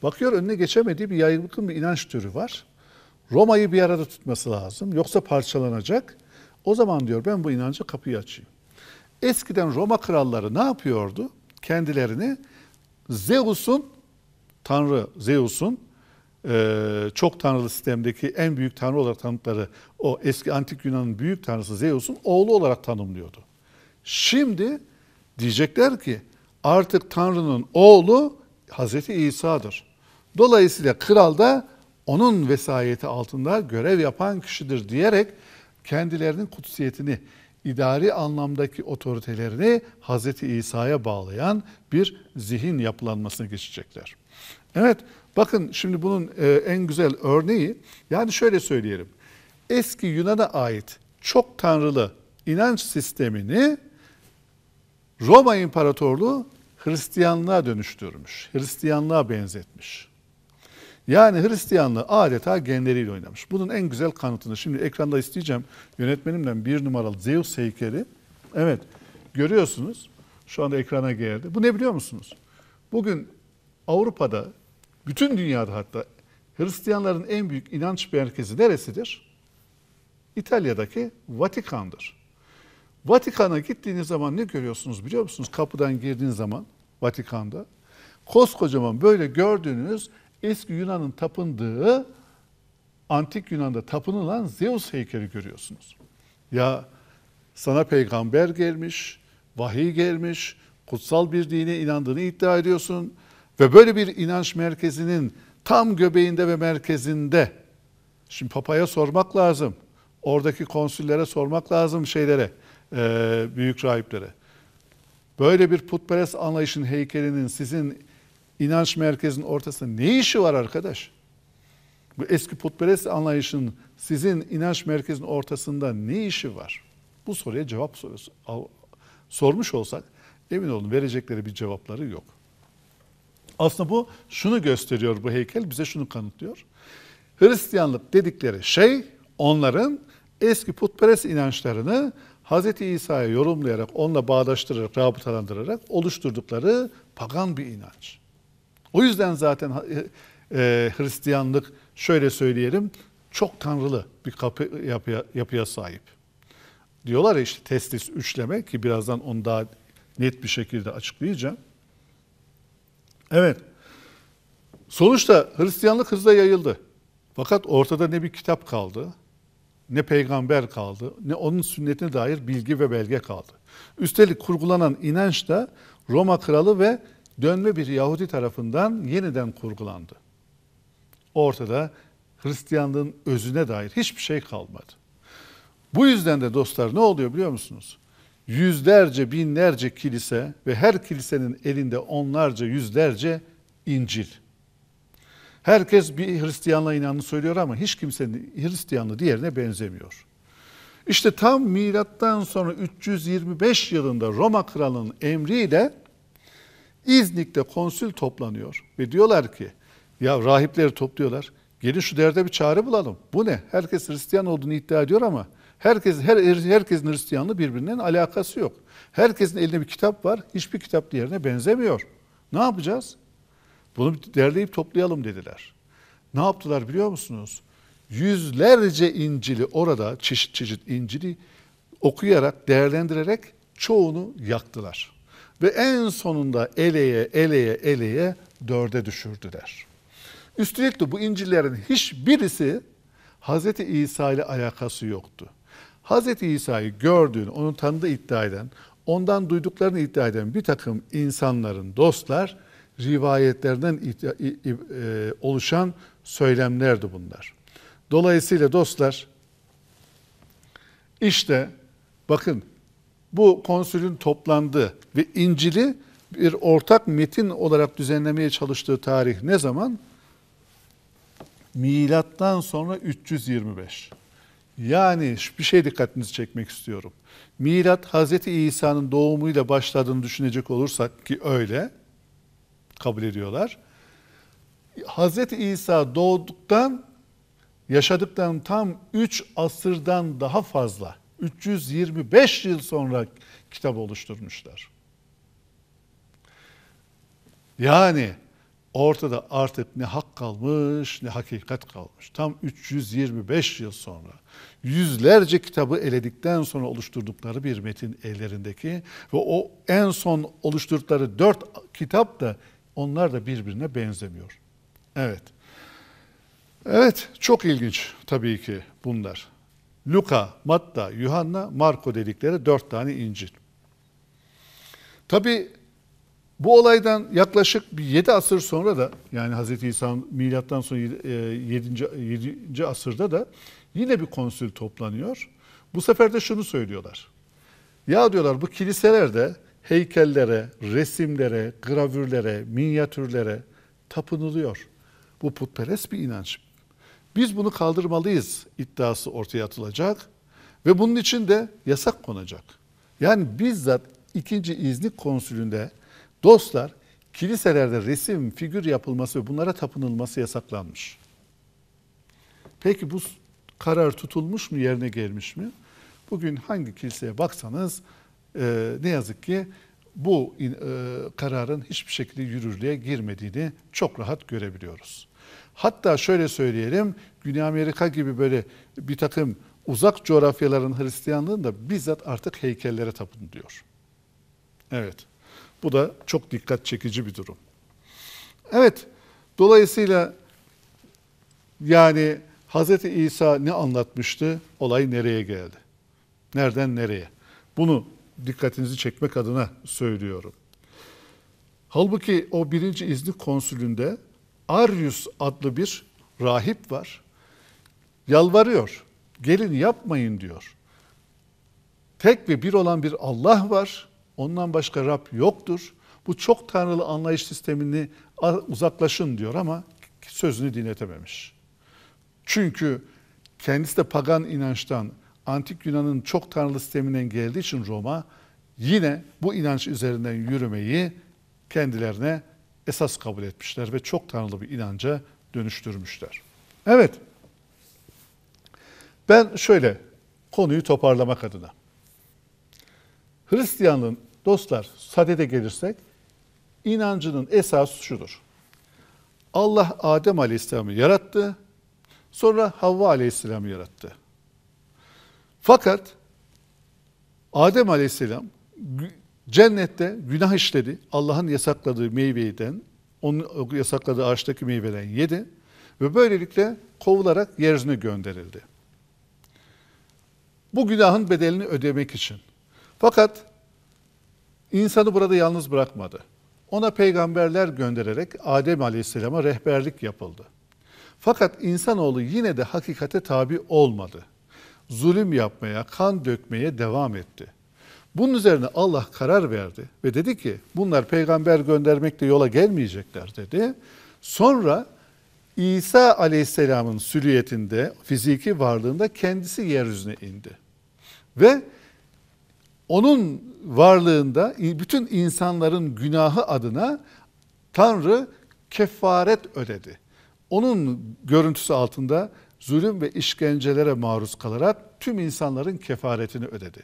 Bakıyor önüne geçemediği bir yaygın bir inanç türü var. Roma'yı bir arada tutması lazım. Yoksa parçalanacak. O zaman diyor ben bu inancı kapıyı açayım. Eskiden Roma kralları ne yapıyordu? Kendilerini Zeus'un, Tanrı Zeus'un ee, çok tanrılı sistemdeki en büyük tanrı olarak tanıdıkları o eski antik Yunan'ın büyük tanrısı Zeus'un oğlu olarak tanımlıyordu. Şimdi diyecekler ki artık Tanrı'nın oğlu Hazreti İsa'dır. Dolayısıyla kral da onun vesayeti altında görev yapan kişidir diyerek kendilerinin kutsiyetini, idari anlamdaki otoritelerini Hazreti İsa'ya bağlayan bir zihin yapılanmasına geçecekler. Evet bakın şimdi bunun e, en güzel örneği yani şöyle söyleyelim. Eski Yunan'a ait çok tanrılı inanç sistemini Roma İmparatorluğu Hristiyanlığa dönüştürmüş. Hristiyanlığa benzetmiş. Yani Hristiyanlığı adeta genleriyle oynamış. Bunun en güzel kanıtını şimdi ekranda isteyeceğim yönetmenimden bir numaralı Zeus heykeli. Evet görüyorsunuz şu anda ekrana geldi. Bu ne biliyor musunuz? Bugün Avrupa'da bütün dünyada hatta Hristiyanların en büyük inanç merkezi neresidir? İtalya'daki Vatikan'dır. Vatikan'a gittiğiniz zaman ne görüyorsunuz biliyor musunuz? Kapıdan girdiğiniz zaman Vatikan'da koskocaman böyle gördüğünüz eski Yunan'ın tapındığı antik Yunan'da tapınılan Zeus heykeli görüyorsunuz. Ya sana peygamber gelmiş, vahiy gelmiş, kutsal bir dine inandığını iddia ediyorsun. Ve böyle bir inanç merkezinin tam göbeğinde ve merkezinde şimdi papaya sormak lazım. Oradaki konsüllere sormak lazım şeylere, e, büyük rahiplere. Böyle bir putperest anlayışın heykelinin sizin inanç merkezinin ortasında ne işi var arkadaş? Bu eski putperest anlayışın sizin inanç merkezinin ortasında ne işi var? Bu soruya cevap sorusu. sormuş olsak emin olun verecekleri bir cevapları yok. Aslında bu şunu gösteriyor bu heykel, bize şunu kanıtlıyor. Hristiyanlık dedikleri şey onların eski putperest inançlarını Hz. İsa'ya yorumlayarak, onunla bağdaştırarak, rabıtalandırarak oluşturdukları pagan bir inanç. O yüzden zaten e, e Hristiyanlık şöyle söyleyelim, çok tanrılı bir kapı, yapıya, yapıya sahip. Diyorlar ya işte testis üçleme ki birazdan onu daha net bir şekilde açıklayacağım. Evet. Sonuçta Hristiyanlık hızla yayıldı. Fakat ortada ne bir kitap kaldı, ne peygamber kaldı, ne onun sünnetine dair bilgi ve belge kaldı. Üstelik kurgulanan inanç da Roma kralı ve dönme bir Yahudi tarafından yeniden kurgulandı. Ortada Hristiyanlığın özüne dair hiçbir şey kalmadı. Bu yüzden de dostlar ne oluyor biliyor musunuz? yüzlerce, binlerce kilise ve her kilisenin elinde onlarca, yüzlerce İncil. Herkes bir Hristiyanla inanını söylüyor ama hiç kimsenin Hristiyanlığı diğerine benzemiyor. İşte tam milattan sonra 325 yılında Roma kralının emriyle İznik'te konsül toplanıyor ve diyorlar ki ya rahipleri topluyorlar. Gelin şu derde bir çare bulalım. Bu ne? Herkes Hristiyan olduğunu iddia ediyor ama Herkes her herkesin Hristiyanlığı birbirinden alakası yok. Herkesin elinde bir kitap var. Hiçbir kitap diğerine benzemiyor. Ne yapacağız? Bunu derleyip toplayalım dediler. Ne yaptılar biliyor musunuz? Yüzlerce İncil'i orada çeşit çeşit İncil'i okuyarak, değerlendirerek çoğunu yaktılar. Ve en sonunda eleye, eleye, eleye dörde düşürdüler. Üstelik de bu İncil'lerin hiçbirisi Hz. İsa ile alakası yoktu. Hz. İsa'yı gördüğünü, onu tanıdığı iddia eden, ondan duyduklarını iddia eden bir takım insanların, dostlar, rivayetlerinden e, oluşan söylemlerdi bunlar. Dolayısıyla dostlar, işte bakın bu konsülün toplandığı ve İncil'i bir ortak metin olarak düzenlemeye çalıştığı tarih ne zaman? Milattan sonra 325. Yani bir şey dikkatinizi çekmek istiyorum. Mirat Hazreti İsa'nın doğumuyla başladığını düşünecek olursak ki öyle kabul ediyorlar. Hazreti İsa doğduktan yaşadıktan tam 3 asırdan daha fazla 325 yıl sonra kitap oluşturmuşlar. Yani ortada artık ne hak kalmış ne hakikat kalmış. Tam 325 yıl sonra yüzlerce kitabı eledikten sonra oluşturdukları bir metin ellerindeki ve o en son oluşturdukları dört kitap da onlar da birbirine benzemiyor. Evet. Evet çok ilginç tabii ki bunlar. Luka, Matta, Yuhanna, Marko dedikleri dört tane İncil. Tabii bu olaydan yaklaşık bir 7 asır sonra da yani Hz. İsa'nın milattan sonra 7. 7. E, asırda da yine bir konsül toplanıyor. Bu sefer de şunu söylüyorlar. Ya diyorlar bu kiliselerde heykellere, resimlere, gravürlere, minyatürlere tapınılıyor. Bu putperest bir inanç. Biz bunu kaldırmalıyız iddiası ortaya atılacak ve bunun için de yasak konacak. Yani bizzat ikinci İznik konsülünde Dostlar, kiliselerde resim, figür yapılması ve bunlara tapınılması yasaklanmış. Peki bu karar tutulmuş mu, yerine gelmiş mi? Bugün hangi kiliseye baksanız e, ne yazık ki bu e, kararın hiçbir şekilde yürürlüğe girmediğini çok rahat görebiliyoruz. Hatta şöyle söyleyelim, Güney Amerika gibi böyle bir takım uzak coğrafyaların Hristiyanlığında bizzat artık heykellere tapınılıyor. Evet. Bu da çok dikkat çekici bir durum. Evet, dolayısıyla yani Hz. İsa ne anlatmıştı? Olay nereye geldi? Nereden nereye? Bunu dikkatinizi çekmek adına söylüyorum. Halbuki o birinci izni konsülünde Arius adlı bir rahip var. Yalvarıyor. Gelin yapmayın diyor. Tek ve bir olan bir Allah var. Ondan başka Rab yoktur. Bu çok tanrılı anlayış sistemini uzaklaşın diyor ama sözünü dinletememiş. Çünkü kendisi de pagan inançtan antik Yunan'ın çok tanrılı sisteminden geldiği için Roma yine bu inanç üzerinden yürümeyi kendilerine esas kabul etmişler ve çok tanrılı bir inanca dönüştürmüşler. Evet. Ben şöyle konuyu toparlamak adına Hristiyanlığın dostlar sadede gelirsek inancının esası şudur. Allah Adem Aleyhisselam'ı yarattı. Sonra Havva Aleyhisselam'ı yarattı. Fakat Adem Aleyhisselam cennette günah işledi. Allah'ın yasakladığı meyveden, onun yasakladığı ağaçtaki meyveden yedi ve böylelikle kovularak yeryüzüne gönderildi. Bu günahın bedelini ödemek için fakat insanı burada yalnız bırakmadı. Ona peygamberler göndererek Adem Aleyhisselam'a rehberlik yapıldı. Fakat insanoğlu yine de hakikate tabi olmadı. Zulüm yapmaya, kan dökmeye devam etti. Bunun üzerine Allah karar verdi ve dedi ki bunlar peygamber göndermekle yola gelmeyecekler dedi. Sonra İsa Aleyhisselam'ın sülüyetinde, fiziki varlığında kendisi yeryüzüne indi. Ve onun varlığında bütün insanların günahı adına Tanrı kefaret ödedi. Onun görüntüsü altında zulüm ve işkencelere maruz kalarak tüm insanların kefaretini ödedi.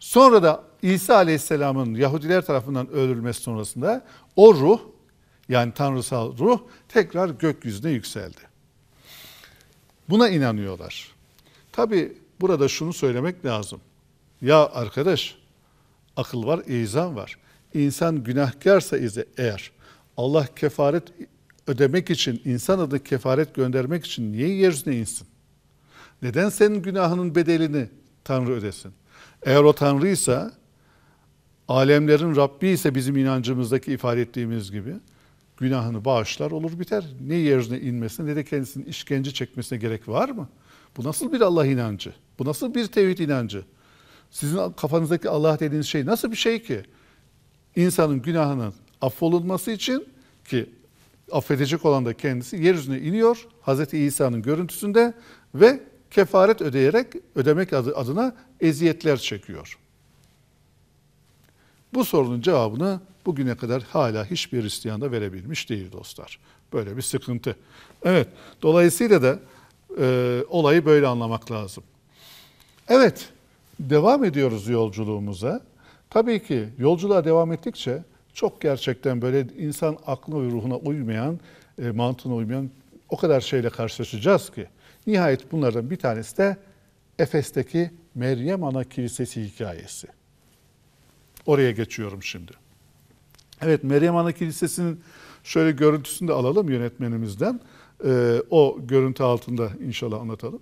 Sonra da İsa Aleyhisselam'ın Yahudiler tarafından öldürülmesi sonrasında o ruh yani tanrısal ruh tekrar gökyüzüne yükseldi. Buna inanıyorlar. Tabi burada şunu söylemek lazım. Ya arkadaş akıl var, izan var. İnsan günahkarsa ise eğer Allah kefaret ödemek için, insan adı kefaret göndermek için niye yeryüzüne insin? Neden senin günahının bedelini Tanrı ödesin? Eğer o Tanrı ise alemlerin Rabbi ise bizim inancımızdaki ifade ettiğimiz gibi, günahını bağışlar olur biter. Ne yeryüzüne inmesine ne de kendisinin işkence çekmesine gerek var mı? Bu nasıl bir Allah inancı? Bu nasıl bir tevhid inancı? Sizin kafanızdaki Allah dediğiniz şey nasıl bir şey ki? İnsanın günahının affolunması için ki affedecek olan da kendisi yeryüzüne iniyor Hz. İsa'nın görüntüsünde ve kefaret ödeyerek ödemek adına eziyetler çekiyor. Bu sorunun cevabını bugüne kadar hala hiçbir Hristiyan da verebilmiş değil dostlar. Böyle bir sıkıntı. Evet, dolayısıyla da e, olayı böyle anlamak lazım. Evet, devam ediyoruz yolculuğumuza. Tabii ki yolculuğa devam ettikçe çok gerçekten böyle insan aklına ve ruhuna uymayan, e, mantığına uymayan o kadar şeyle karşılaşacağız ki. Nihayet bunlardan bir tanesi de Efes'teki Meryem Ana Kilisesi hikayesi. Oraya geçiyorum şimdi. Evet Meryem Ana Kilisesi'nin şöyle görüntüsünü de alalım yönetmenimizden. Ee, o görüntü altında inşallah anlatalım.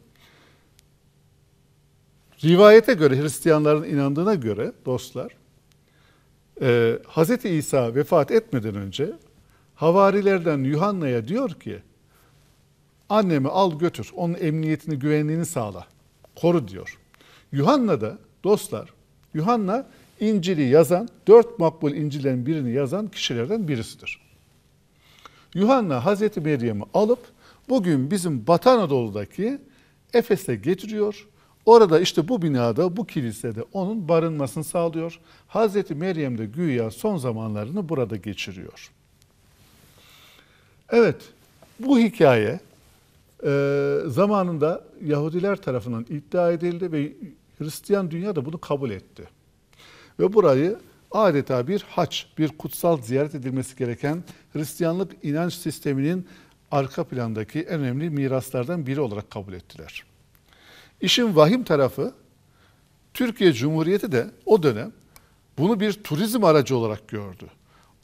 Rivayete göre, Hristiyanların inandığına göre dostlar, e, Hz. İsa vefat etmeden önce havarilerden Yuhanna'ya diyor ki, annemi al götür, onun emniyetini, güvenliğini sağla, koru diyor. Yuhanna da dostlar, Yuhanna İncil'i yazan, dört makbul İncil'in birini yazan kişilerden birisidir. Yuhanna Hazreti Meryem'i alıp bugün bizim Batı Anadolu'daki Efes'e getiriyor Orada işte bu binada, bu kilisede onun barınmasını sağlıyor. Hazreti Meryem de güya son zamanlarını burada geçiriyor. Evet, bu hikaye e, zamanında Yahudiler tarafından iddia edildi ve Hristiyan dünya da bunu kabul etti. Ve burayı adeta bir haç, bir kutsal ziyaret edilmesi gereken Hristiyanlık inanç sisteminin arka plandaki en önemli miraslardan biri olarak kabul ettiler. İşin vahim tarafı Türkiye Cumhuriyeti de o dönem bunu bir turizm aracı olarak gördü.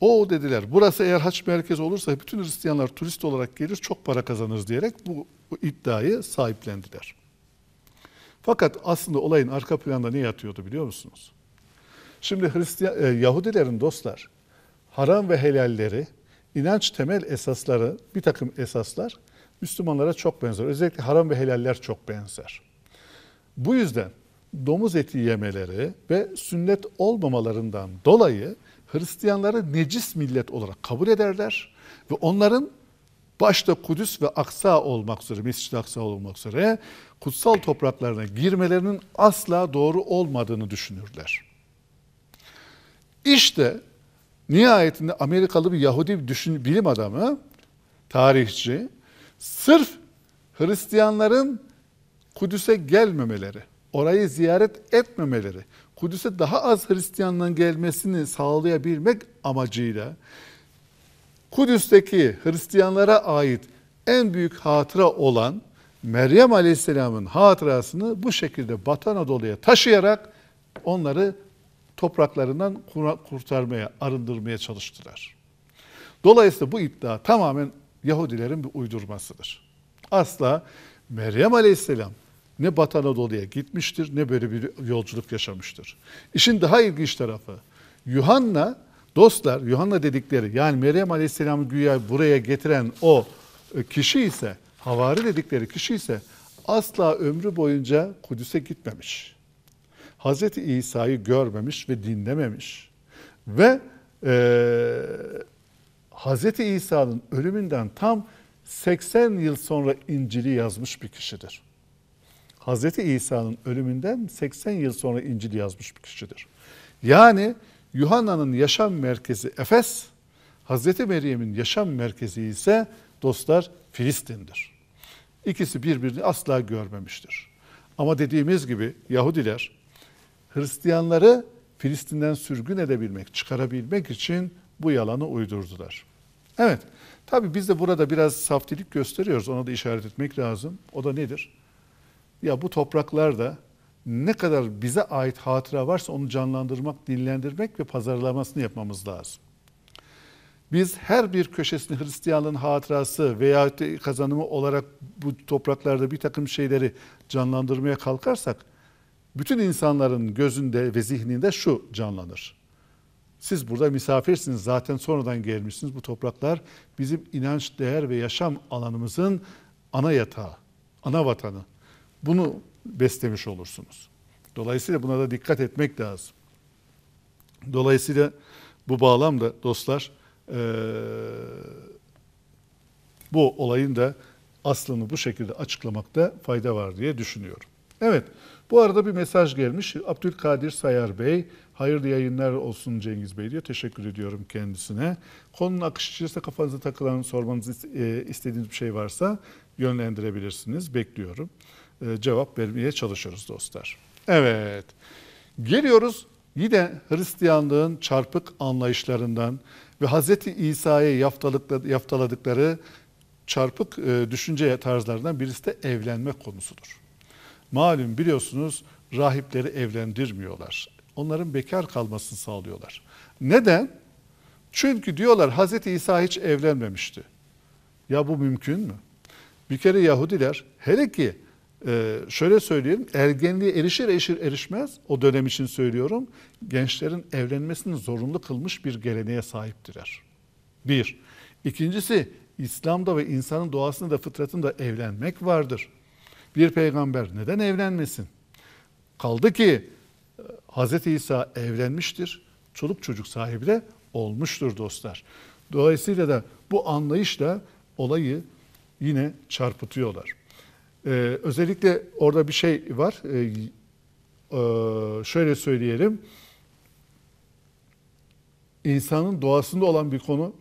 O dediler burası eğer haç merkezi olursa bütün Hristiyanlar turist olarak gelir çok para kazanır diyerek bu, bu iddiayı sahiplendiler. Fakat aslında olayın arka planda ne yatıyordu biliyor musunuz? Şimdi Hristiyan, e, Yahudilerin dostlar haram ve helalleri, inanç temel esasları, bir takım esaslar Müslümanlara çok benzer. Özellikle haram ve helaller çok benzer. Bu yüzden domuz eti yemeleri ve sünnet olmamalarından dolayı Hristiyanları necis millet olarak kabul ederler ve onların başta Kudüs ve Aksa olmak üzere, Mescid-i Aksa olmak üzere kutsal topraklarına girmelerinin asla doğru olmadığını düşünürler. İşte nihayetinde Amerikalı bir Yahudi düşün, bilim adamı, tarihçi, sırf Hristiyanların Kudüs'e gelmemeleri, orayı ziyaret etmemeleri, Kudüs'e daha az Hristiyanların gelmesini sağlayabilmek amacıyla Kudüs'teki Hristiyanlara ait en büyük hatıra olan Meryem Aleyhisselam'ın hatırasını bu şekilde Batı Anadolu'ya taşıyarak onları topraklarından kurtarmaya, arındırmaya çalıştılar. Dolayısıyla bu iddia tamamen Yahudilerin bir uydurmasıdır. Asla Meryem Aleyhisselam ne Batı Anadolu'ya gitmiştir ne böyle bir yolculuk yaşamıştır. İşin daha ilginç tarafı Yuhanna dostlar Yuhanna dedikleri yani Meryem Aleyhisselam'ı güya buraya getiren o e, kişi ise havari dedikleri kişi ise asla ömrü boyunca Kudüs'e gitmemiş. Hazreti İsa'yı görmemiş ve dinlememiş. Ve e, Hazreti İsa'nın ölümünden tam 80 yıl sonra İncil'i yazmış bir kişidir. Hazreti İsa'nın ölümünden 80 yıl sonra İncil yazmış bir kişidir. Yani Yuhanna'nın yaşam merkezi Efes, Hazreti Meryem'in yaşam merkezi ise dostlar Filistin'dir. İkisi birbirini asla görmemiştir. Ama dediğimiz gibi Yahudiler Hristiyanları Filistin'den sürgün edebilmek, çıkarabilmek için bu yalanı uydurdular. Evet, tabi biz de burada biraz saftilik gösteriyoruz. Ona da işaret etmek lazım. O da nedir? Ya bu topraklarda ne kadar bize ait hatıra varsa onu canlandırmak, dinlendirmek ve pazarlamasını yapmamız lazım. Biz her bir köşesini Hristiyanlığın hatırası veya kazanımı olarak bu topraklarda bir takım şeyleri canlandırmaya kalkarsak, bütün insanların gözünde ve zihninde şu canlanır. Siz burada misafirsiniz, zaten sonradan gelmişsiniz. Bu topraklar bizim inanç, değer ve yaşam alanımızın ana yatağı, ana vatanı bunu beslemiş olursunuz. Dolayısıyla buna da dikkat etmek lazım. Dolayısıyla bu bağlamda dostlar e, bu olayın da aslını bu şekilde açıklamakta fayda var diye düşünüyorum. Evet, bu arada bir mesaj gelmiş. Abdülkadir Sayar Bey, hayırlı yayınlar olsun Cengiz Bey diyor. Teşekkür ediyorum kendisine. Konunun akışı içerisinde kafanıza takılan, sormanız istediğiniz bir şey varsa yönlendirebilirsiniz. Bekliyorum. E, cevap vermeye çalışıyoruz dostlar. Evet, geliyoruz yine Hristiyanlığın çarpık anlayışlarından ve Hz. İsa'ya yaftaladıkları çarpık e, düşünce tarzlarından birisi de evlenme konusudur. Malum biliyorsunuz rahipleri evlendirmiyorlar. Onların bekar kalmasını sağlıyorlar. Neden? Çünkü diyorlar Hz. İsa hiç evlenmemişti. Ya bu mümkün mü? Bir kere Yahudiler hele ki ee, şöyle söyleyeyim, ergenliğe erişir erişir erişmez, o dönem için söylüyorum, gençlerin evlenmesini zorunlu kılmış bir geleneğe sahiptirler. Bir. İkincisi, İslam'da ve insanın doğasında da fıtratında evlenmek vardır. Bir peygamber neden evlenmesin? Kaldı ki e, Hz. İsa evlenmiştir, çoluk çocuk sahibi de olmuştur dostlar. Dolayısıyla da bu anlayışla olayı yine çarpıtıyorlar. Ee, özellikle orada bir şey var. Ee, e, şöyle söyleyelim. İnsanın doğasında olan bir konu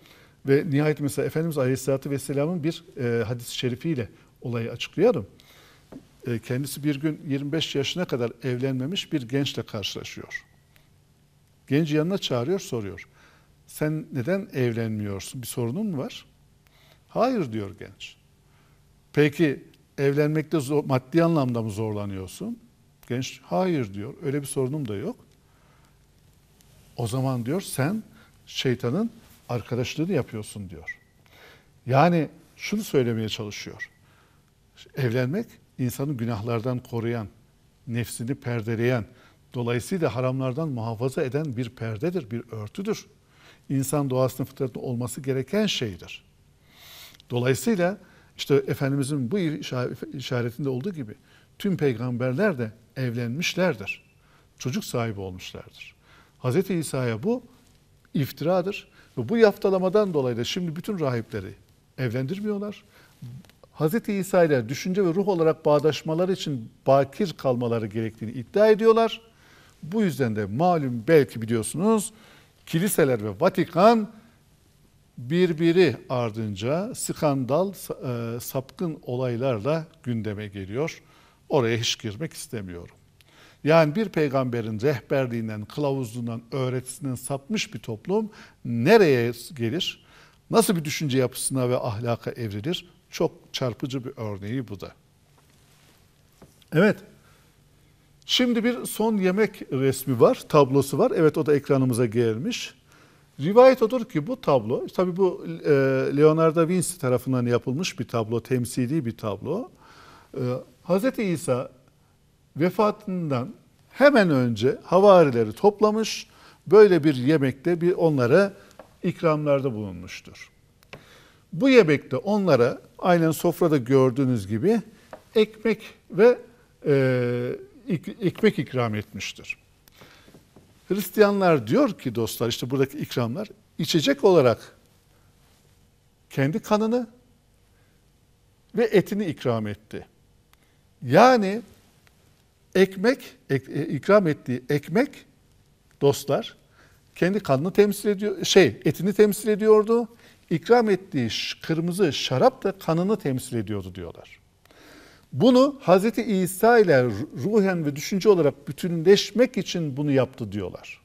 ve nihayet mesela Efendimiz Aleyhisselatü Vesselam'ın bir e, hadis-i şerifiyle olayı açıklayalım. E, kendisi bir gün 25 yaşına kadar evlenmemiş bir gençle karşılaşıyor. Genci yanına çağırıyor, soruyor. Sen neden evlenmiyorsun? Bir sorunun mu var? Hayır diyor genç. Peki evlenmekte zor, maddi anlamda mı zorlanıyorsun? Genç hayır diyor. Öyle bir sorunum da yok. O zaman diyor sen şeytanın arkadaşlığını yapıyorsun diyor. Yani şunu söylemeye çalışıyor. Evlenmek insanı günahlardan koruyan, nefsini perdeleyen, dolayısıyla haramlardan muhafaza eden bir perdedir, bir örtüdür. İnsan doğasının fıtratında olması gereken şeydir. Dolayısıyla işte Efendimizin bu işaretinde olduğu gibi tüm peygamberler de evlenmişlerdir. Çocuk sahibi olmuşlardır. Hz. İsa'ya bu iftiradır. Ve bu yaftalamadan dolayı da şimdi bütün rahipleri evlendirmiyorlar. Hz. İsa ile düşünce ve ruh olarak bağdaşmaları için bakir kalmaları gerektiğini iddia ediyorlar. Bu yüzden de malum belki biliyorsunuz kiliseler ve Vatikan birbiri ardınca skandal, e, sapkın olaylarla gündeme geliyor. Oraya hiç girmek istemiyorum. Yani bir peygamberin rehberliğinden, kılavuzluğundan, öğretisinden sapmış bir toplum nereye gelir? Nasıl bir düşünce yapısına ve ahlaka evrilir? Çok çarpıcı bir örneği bu da. Evet. Şimdi bir son yemek resmi var, tablosu var. Evet o da ekranımıza gelmiş. Rivayet odur ki bu tablo, tabi bu e, Leonardo da Vinci tarafından yapılmış bir tablo, temsili bir tablo. E, Hz. İsa vefatından hemen önce havarileri toplamış, böyle bir yemekte bir onlara ikramlarda bulunmuştur. Bu yemekte onlara aynen sofrada gördüğünüz gibi ekmek ve e, ekmek ikram etmiştir. Hristiyanlar diyor ki dostlar işte buradaki ikramlar içecek olarak kendi kanını ve etini ikram etti. Yani ekmek, ek, e, ikram ettiği ekmek dostlar kendi kanını temsil ediyor, şey etini temsil ediyordu. İkram ettiği kırmızı şarap da kanını temsil ediyordu diyorlar. Bunu Hz. İsa ile ruhen ve düşünce olarak bütünleşmek için bunu yaptı diyorlar.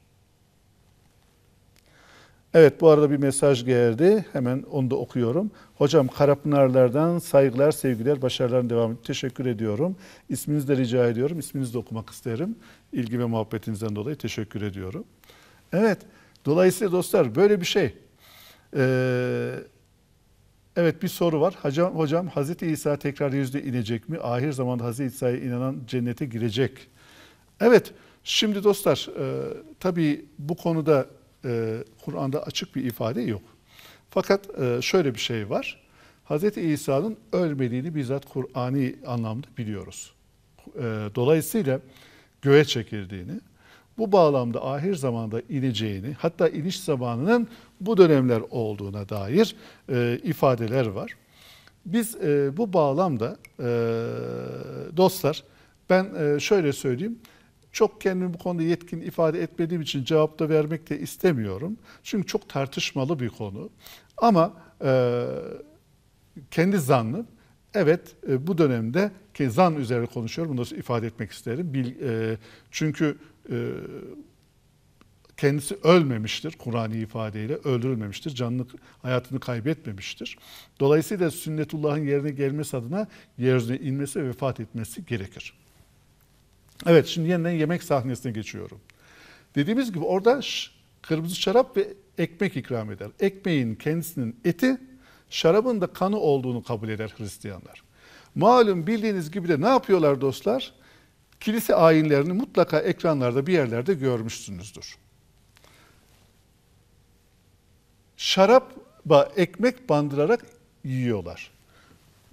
Evet bu arada bir mesaj geldi. Hemen onu da okuyorum. Hocam Karapınarlardan saygılar, sevgiler, başarıların devamı. Teşekkür ediyorum. İsminizi de rica ediyorum. İsminizi de okumak isterim. İlgi ve muhabbetinizden dolayı teşekkür ediyorum. Evet dolayısıyla dostlar böyle bir şey. Ee, Evet bir soru var. Hocam, hocam Hazreti İsa tekrar yüzde inecek mi? Ahir zamanda Hazreti İsa'ya inanan cennete girecek. Evet şimdi dostlar e, tabii bu konuda e, Kur'an'da açık bir ifade yok. Fakat e, şöyle bir şey var. Hazreti İsa'nın ölmediğini bizzat Kur'ani anlamda biliyoruz. E, dolayısıyla göğe çekildiğini, bu bağlamda ahir zamanda ineceğini hatta iniş zamanının bu dönemler olduğuna dair e, ifadeler var. Biz e, bu bağlamda e, dostlar ben e, şöyle söyleyeyim çok kendimi bu konuda yetkin ifade etmediğim için cevap da vermek de istemiyorum. Çünkü çok tartışmalı bir konu. Ama e, kendi zannım evet e, bu dönemde ki zan üzerine konuşuyorum bunu ifade etmek isterim. Bil, e, çünkü ee, kendisi ölmemiştir Kur'an'ı ifadeyle öldürülmemiştir. Canlı hayatını kaybetmemiştir. Dolayısıyla sünnetullah'ın yerine gelmesi adına yeryüzüne inmesi ve vefat etmesi gerekir. Evet şimdi yeniden yemek sahnesine geçiyorum. Dediğimiz gibi orada kırmızı şarap ve ekmek ikram eder. Ekmeğin kendisinin eti, şarabın da kanı olduğunu kabul eder Hristiyanlar. Malum bildiğiniz gibi de ne yapıyorlar dostlar? kilise ayinlerini mutlaka ekranlarda bir yerlerde görmüşsünüzdür. Şarapla ekmek bandırarak yiyorlar.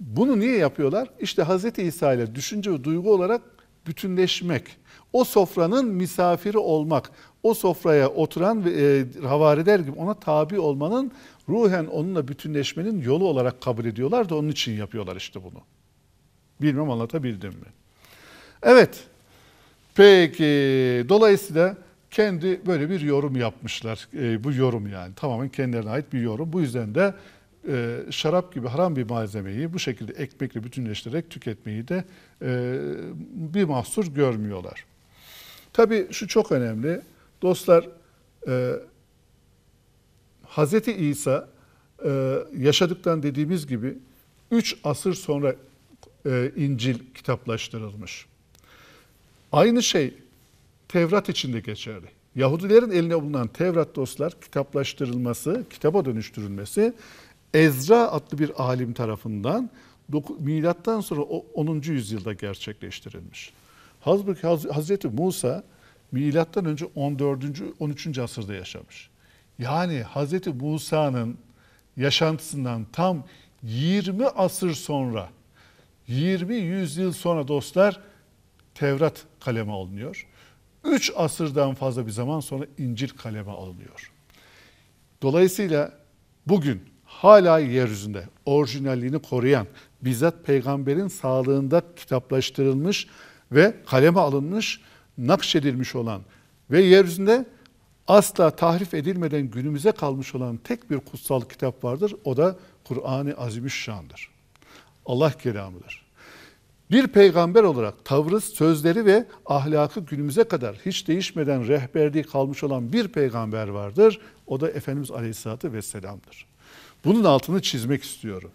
Bunu niye yapıyorlar? İşte Hz. İsa ile düşünce ve duygu olarak bütünleşmek, o sofranın misafiri olmak, o sofraya oturan ve e, havariler gibi ona tabi olmanın ruhen onunla bütünleşmenin yolu olarak kabul ediyorlar da onun için yapıyorlar işte bunu. Bilmem anlatabildim mi? Evet. Peki dolayısıyla kendi böyle bir yorum yapmışlar. E, bu yorum yani tamamen kendilerine ait bir yorum. Bu yüzden de e, şarap gibi haram bir malzemeyi bu şekilde ekmekle bütünleştirerek tüketmeyi de e, bir mahsur görmüyorlar. Tabii şu çok önemli. Dostlar e, Hz. İsa e, yaşadıktan dediğimiz gibi 3 asır sonra e, İncil kitaplaştırılmış. Aynı şey Tevrat için de geçerli. Yahudilerin eline bulunan Tevrat dostlar kitaplaştırılması, kitaba dönüştürülmesi Ezra adlı bir alim tarafından milattan sonra 10. yüzyılda gerçekleştirilmiş. Halbuki Hazreti Musa milattan önce 14. 13. asırda yaşamış. Yani Hazreti Musa'nın yaşantısından tam 20 asır sonra 20 yüzyıl sonra dostlar Tevrat kaleme alınıyor. Üç asırdan fazla bir zaman sonra İncil kaleme alınıyor. Dolayısıyla bugün hala yeryüzünde orijinalliğini koruyan, bizzat peygamberin sağlığında kitaplaştırılmış ve kaleme alınmış, nakşedilmiş olan ve yeryüzünde asla tahrif edilmeden günümüze kalmış olan tek bir kutsal kitap vardır. O da Kur'an-ı Azimüşşan'dır. Allah kelamıdır. Bir peygamber olarak tavrı, sözleri ve ahlakı günümüze kadar hiç değişmeden rehberliği kalmış olan bir peygamber vardır. O da Efendimiz Aleyhisselatü Vesselam'dır. Bunun altını çizmek istiyorum.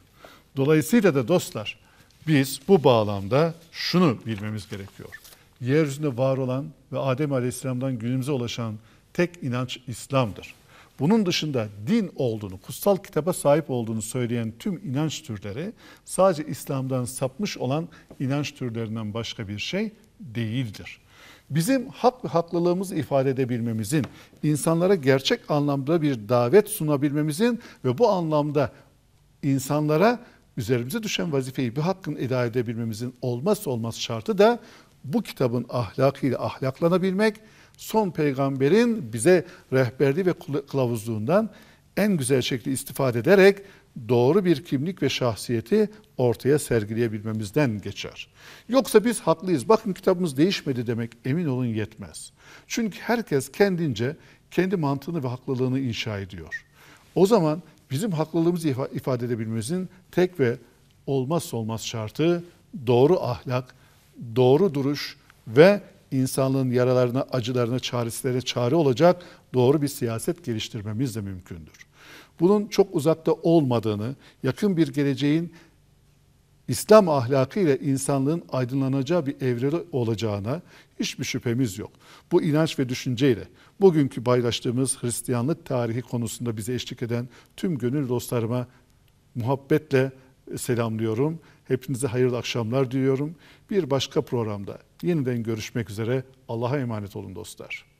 Dolayısıyla da dostlar biz bu bağlamda şunu bilmemiz gerekiyor. Yeryüzünde var olan ve Adem Aleyhisselam'dan günümüze ulaşan tek inanç İslam'dır. Bunun dışında din olduğunu, kutsal kitaba sahip olduğunu söyleyen tüm inanç türleri sadece İslam'dan sapmış olan inanç türlerinden başka bir şey değildir. Bizim hak ve haklılığımızı ifade edebilmemizin, insanlara gerçek anlamda bir davet sunabilmemizin ve bu anlamda insanlara üzerimize düşen vazifeyi bir hakkın eda edebilmemizin olmazsa olmaz şartı da bu kitabın ahlakıyla ahlaklanabilmek, son peygamberin bize rehberliği ve kılavuzluğundan en güzel şekilde istifade ederek doğru bir kimlik ve şahsiyeti ortaya sergileyebilmemizden geçer. Yoksa biz haklıyız. Bakın kitabımız değişmedi demek emin olun yetmez. Çünkü herkes kendince kendi mantığını ve haklılığını inşa ediyor. O zaman bizim haklılığımızı ifade edebilmemizin tek ve olmazsa olmaz şartı doğru ahlak, doğru duruş ve insanlığın yaralarına, acılarına, çaresine çare olacak doğru bir siyaset geliştirmemiz de mümkündür. Bunun çok uzakta olmadığını, yakın bir geleceğin İslam ahlakı ile insanlığın aydınlanacağı bir evrede olacağına hiçbir şüphemiz yok. Bu inanç ve düşünceyle bugünkü paylaştığımız Hristiyanlık tarihi konusunda bize eşlik eden tüm gönül dostlarıma muhabbetle selamlıyorum. Hepinize hayırlı akşamlar diliyorum. Bir başka programda yeniden görüşmek üzere. Allah'a emanet olun dostlar.